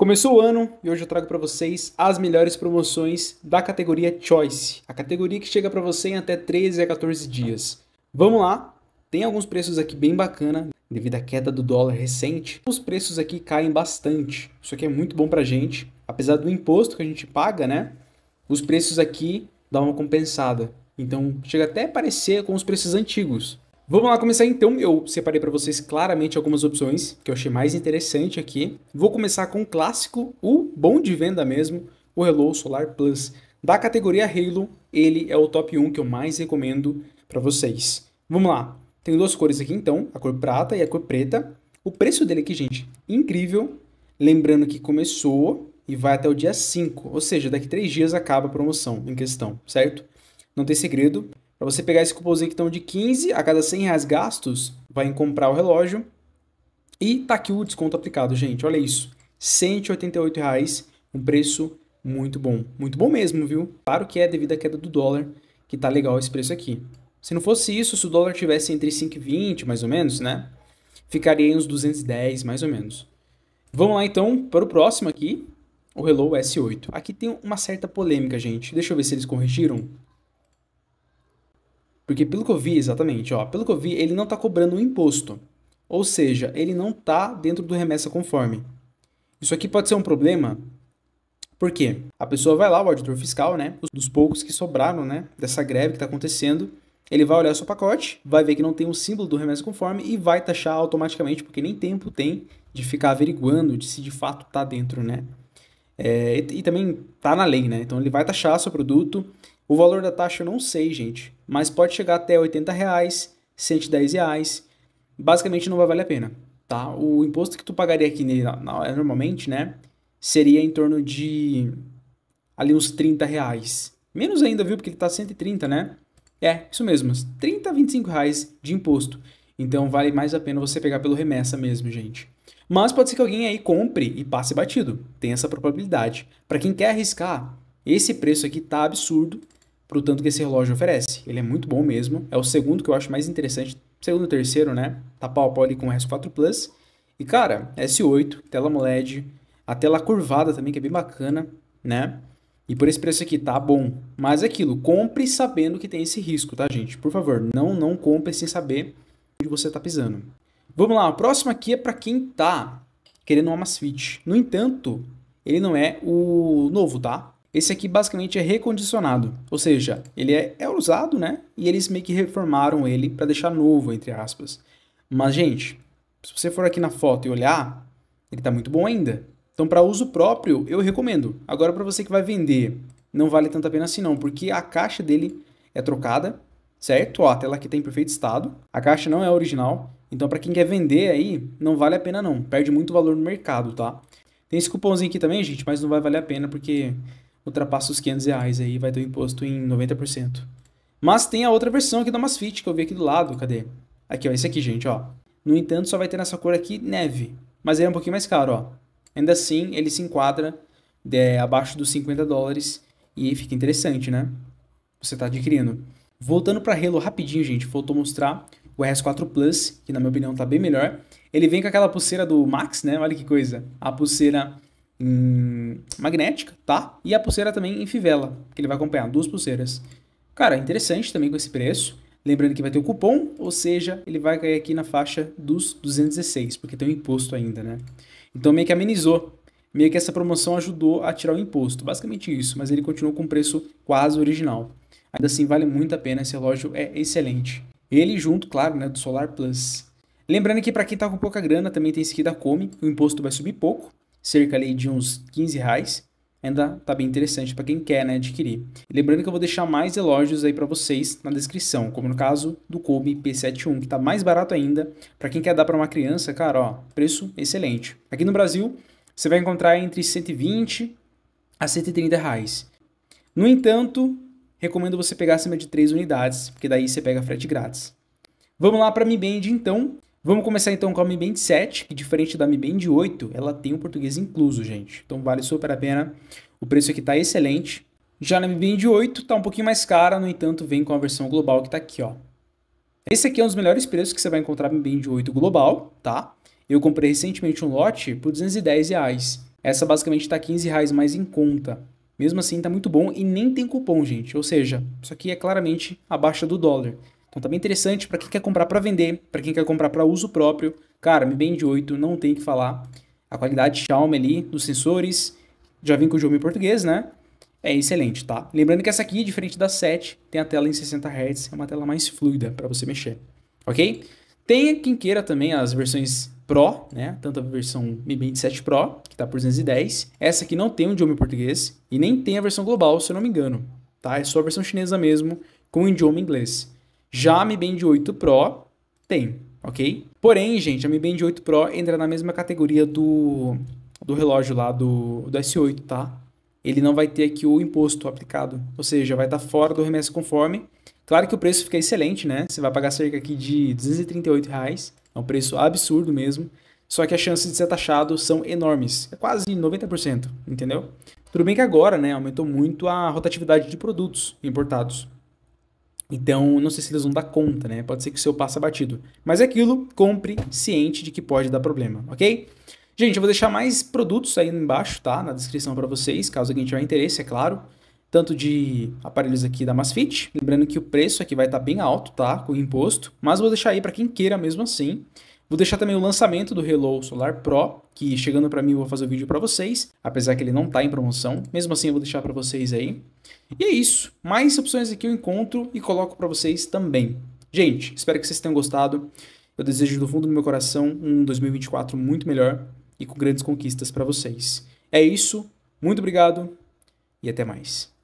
Começou o ano e hoje eu trago para vocês as melhores promoções da categoria Choice, a categoria que chega para você em até 13 a 14 dias. Vamos lá, tem alguns preços aqui bem bacana, devido à queda do dólar recente, os preços aqui caem bastante. Isso aqui é muito bom para gente, apesar do imposto que a gente paga, né? Os preços aqui dão uma compensada. Então chega até a parecer com os preços antigos. Vamos lá começar então. Eu separei para vocês claramente algumas opções que eu achei mais interessante aqui. Vou começar com o um clássico, o bom de venda mesmo, o Hello Solar Plus. Da categoria Halo, ele é o top 1 que eu mais recomendo para vocês. Vamos lá. Tem duas cores aqui então, a cor prata e a cor preta. O preço dele aqui, gente, incrível. Lembrando que começou e vai até o dia 5, ou seja, daqui 3 dias acaba a promoção em questão, certo? Não tem segredo. Para você pegar esse cupomzinho que estão de 15 a cada 100 reais gastos, vai em comprar o relógio. E tá aqui o desconto aplicado, gente. Olha isso. 188 reais, um preço muito bom. Muito bom mesmo, viu? Claro que é devido à queda do dólar, que tá legal esse preço aqui. Se não fosse isso, se o dólar tivesse entre 5,20 mais ou menos, né? Ficaria em uns 210 mais ou menos. Vamos lá então para o próximo aqui, o Hello S8. Aqui tem uma certa polêmica, gente. Deixa eu ver se eles corrigiram. Porque pelo que eu vi, exatamente, ó, pelo que eu vi, ele não está cobrando um imposto. Ou seja, ele não está dentro do remessa conforme. Isso aqui pode ser um problema, porque A pessoa vai lá, o auditor fiscal, né? Dos poucos que sobraram, né? Dessa greve que está acontecendo, ele vai olhar seu pacote, vai ver que não tem o um símbolo do remessa conforme e vai taxar automaticamente, porque nem tempo tem de ficar averiguando de se de fato está dentro, né? É, e, e, também está na lei, né? Então ele vai taxar seu produto. O valor da taxa eu não sei, gente mas pode chegar até 80 reais, 110 reais, basicamente não vai valer a pena, tá? O imposto que tu pagaria aqui nele normalmente, né, seria em torno de ali uns 30 reais. Menos ainda, viu, porque ele tá 130, né? É, isso mesmo, 30 25 reais de imposto. Então vale mais a pena você pegar pelo remessa mesmo, gente. Mas pode ser que alguém aí compre e passe batido. Tem essa probabilidade. Para quem quer arriscar, esse preço aqui tá absurdo pro tanto que esse relógio oferece. Ele é muito bom mesmo. É o segundo que eu acho mais interessante. Segundo e terceiro, né? Tá pau a pau ali com o S4 Plus. E, cara, S8, tela AMOLED, a tela curvada também, que é bem bacana, né? E por esse preço aqui, tá bom. Mas é aquilo, compre sabendo que tem esse risco, tá, gente? Por favor, não, não compre sem saber onde você tá pisando. Vamos lá, o próximo aqui é para quem tá querendo uma Switch. No entanto, ele não é o novo, tá? Esse aqui basicamente é recondicionado, ou seja, ele é, é usado, né? E eles meio que reformaram ele para deixar novo, entre aspas. Mas, gente, se você for aqui na foto e olhar, ele está muito bom ainda. Então, para uso próprio, eu recomendo. Agora, para você que vai vender, não vale tanto a pena assim não, porque a caixa dele é trocada, certo? Ó, a tela aqui tá em perfeito estado, a caixa não é original, então para quem quer vender aí, não vale a pena não, perde muito valor no mercado, tá? Tem esse cupomzinho aqui também, gente, mas não vai valer a pena porque ultrapassa os 500 reais aí, vai ter o imposto em 90%. Mas tem a outra versão aqui da Masfit, que eu vi aqui do lado, cadê? Aqui, ó, esse aqui, gente, ó. No entanto, só vai ter nessa cor aqui neve, mas ele é um pouquinho mais caro, ó. Ainda assim, ele se enquadra de, é, abaixo dos 50 dólares e fica interessante, né? Você está adquirindo. Voltando para Halo rapidinho, gente, faltou mostrar o RS4 Plus, que na minha opinião tá bem melhor. Ele vem com aquela pulseira do Max, né? Olha que coisa. A pulseira magnética, tá? E a pulseira também em fivela, que ele vai acompanhar, duas pulseiras. Cara, interessante também com esse preço. Lembrando que vai ter o cupom, ou seja, ele vai cair aqui na faixa dos 216, porque tem o um imposto ainda, né? Então meio que amenizou, meio que essa promoção ajudou a tirar o imposto, basicamente isso, mas ele continuou com o preço quase original. Ainda assim, vale muito a pena, esse relógio é excelente. Ele junto, claro, né, do Solar Plus. Lembrando que para quem está com pouca grana, também tem esse aqui da Come, o imposto vai subir pouco, cerca ali de uns 15 reais. Ainda tá bem interessante para quem quer né, adquirir. lembrando que eu vou deixar mais elogios aí para vocês na descrição, como no caso do Kobe P71, que tá mais barato ainda. Para quem quer dar para uma criança, cara, ó, preço excelente. Aqui no Brasil, você vai encontrar entre 120 a 130 reais. No entanto, recomendo você pegar acima de 3 unidades, porque daí você pega frete grátis. Vamos lá para Mi Band então. Vamos começar então com a Mi Band 7, que diferente da Mi Band 8, ela tem o um português incluso, gente. Então vale super a pena. O preço aqui está excelente. Já na Mi Band 8 está um pouquinho mais cara, no entanto vem com a versão global que está aqui, ó. Esse aqui é um dos melhores preços que você vai encontrar Mi Band 8 global, tá? Eu comprei recentemente um lote por 210 reais. Essa basicamente está 15 reais mais em conta. Mesmo assim está muito bom e nem tem cupom, gente. Ou seja, isso aqui é claramente abaixo do dólar. Então tá bem interessante para quem quer comprar para vender, para quem quer comprar para uso próprio. Cara, Mi Band 8 não tem que falar. A qualidade Xiaomi ali dos sensores, já vem com o idioma em português, né? É excelente, tá? Lembrando que essa aqui, diferente da 7, tem a tela em 60 Hz, é uma tela mais fluida para você mexer, ok? Tem quem queira também as versões Pro, né? Tanto a versão Mi Band 7 Pro, que tá por 210. Essa aqui não tem um idioma em português e nem tem a versão global, se eu não me engano. Tá? É só a versão chinesa mesmo, com o idioma inglês. Já a Mi Band 8 Pro tem, ok? Porém, gente, a Mi Band 8 Pro entra na mesma categoria do, do relógio lá do, do S8, tá? Ele não vai ter aqui o imposto aplicado, ou seja, vai estar tá fora do remessa conforme. Claro que o preço fica excelente, né? Você vai pagar cerca aqui de 238 reais, é um preço absurdo mesmo. Só que as chances de ser taxado são enormes, é quase 90%, entendeu? Tudo bem que agora, né, aumentou muito a rotatividade de produtos importados. Então, não sei se eles vão dar conta, né? Pode ser que o seu passe batido. Mas é aquilo, compre ciente de que pode dar problema, ok? Gente, eu vou deixar mais produtos aí embaixo, tá? Na descrição para vocês, caso alguém tiver interesse, é claro. Tanto de aparelhos aqui da Masfit. Lembrando que o preço aqui vai estar tá bem alto, tá? Com o imposto. Mas vou deixar aí para quem queira mesmo assim. Vou deixar também o lançamento do Hello Solar Pro, que chegando para mim eu vou fazer o um vídeo para vocês, apesar que ele não está em promoção. Mesmo assim eu vou deixar para vocês aí. E é isso. Mais opções aqui eu encontro e coloco para vocês também. Gente, espero que vocês tenham gostado. Eu desejo do fundo do meu coração um 2024 muito melhor e com grandes conquistas para vocês. É isso. Muito obrigado e até mais.